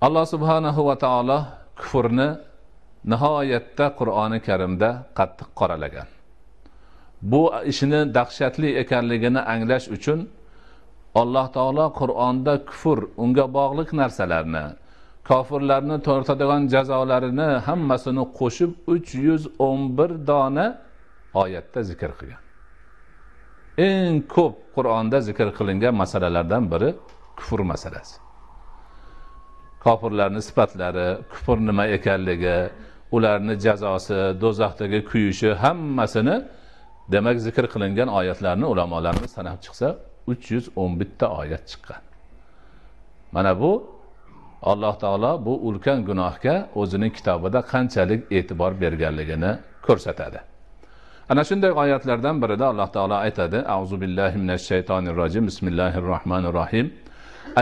alloh subhanahu va taolo kufrni nihoyatda qur'oni karimda qattiq qoralagan bu ishni dahshatli ekanligini anglash uchun alloh taolo qur'onda kufr unga bog'liq narsalarni kofirlarni tortadigan jazolarini hammasini qo'shib uch yuz o'n bir dona oyatda zikr qilgan eng ko'p qur'onda zikr qilingan masalalardan biri kufr masalasi kofirlarni sifatlari kufr nima ekanligi ularni jazosi do'zaxdagi kuyishi hammasini demak zikr qilingan oyatlarni ulamolarimiz sanab chiqsa uch yuz o'n bitta oyat chiqqan mana bu alloh taolo bu ulkan gunohga o'zining kitobida qanchalik e'tibor berganligini ko'rsatadi ana shunday oyatlardan birida alloh taolo aytadi azu billahi minash shaytonir rojim bismillahir rohmanir rohim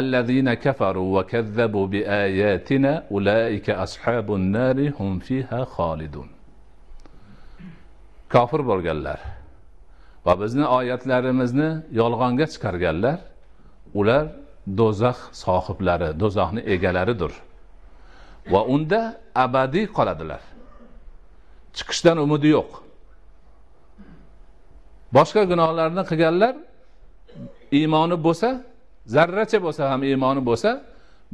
الذين كفروا وكذبوا بآياتنا أولئك أصحاب النار هم فيها خالدون kofir bo'lganlar va bizni oyatlarimizni yolg'onga chiqarganlar ular do'zax sohiblari do'zaxni egalaridir va unda abadiy qoladilar chiqishdan umidi yo'q boshqa gunohlarni qilganlar iymoni bo'lsa zarracha bo'lsa ham iymoni bo'lsa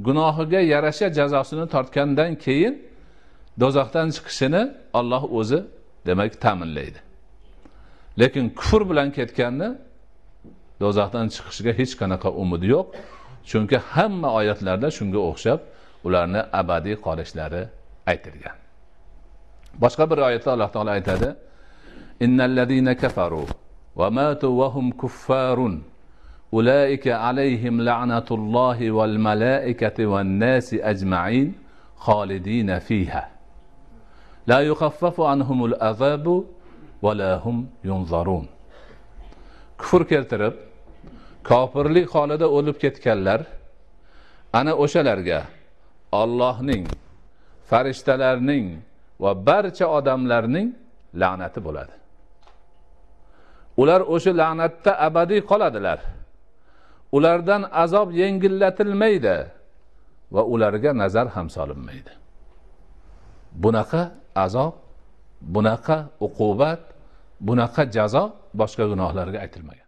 gunohiga yarasha jazosini tortgandan keyin do'zaxdan chiqishini olloh o'zi demak ta'minlaydi lekin kufr bilan ketganni do'zaxdan chiqishiga hech qanaqa umidi yo'q chunki hamma oyatlarda shunga o'xshab ularni abadiy qolishlari aytilgan boshqa bir oyatda alloh taolo aytadi innallazina kafaru va matu va kuffarun ulaika alayhim la'natullohi val malaikati wan nasi ajma'in xolidina fiha la yukhaffafu anhumul azabu va lahum yunzarun kufr keltirib kofirlik holida o'lib ketganlar ana o'shalarga Allohning farishtalarning va barcha odamlarning la'nati bo'ladi ular o'sha la'natda abadiy qoladilar ulardan azob yengillatilmaydi va ularga nazar ham solinmaydi bunaqa azob bunaqa uqubat bunaqa jazo boshqa gunohlarga aytilmagan